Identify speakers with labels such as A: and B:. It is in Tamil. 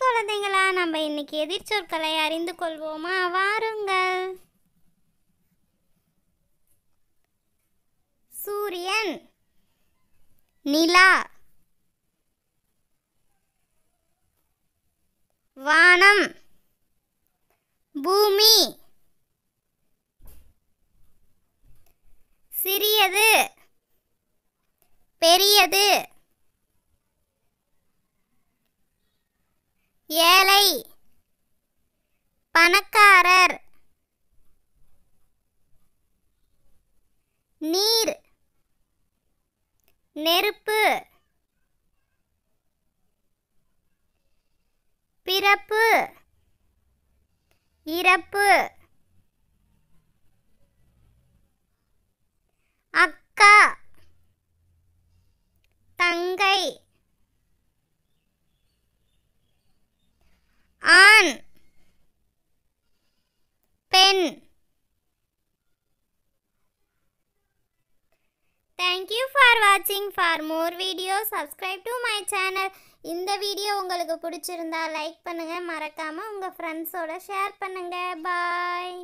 A: குழந்தைங்களா நம்ம இன்னைக்கு எதிர்ச்சொற்களை அறிந்து கொள்வோமா வாருங்கள் சூரியன் நிலா வானம் பூமி சிறியது பெரியது பணக்காரர் நீர் நெருப்பு பிறப்பு இறப்பு தேங்க் யூ ஃபார் வாட்சிங் for more video subscribe to my channel இந்த வீடியோ உங்களுக்கு பிடிச்சிருந்தா லைக் பண்ணுங்கள் மறக்காமல் உங்கள் ஃப்ரெண்ட்ஸோட ஷேர் பண்ணுங்கள் பாய்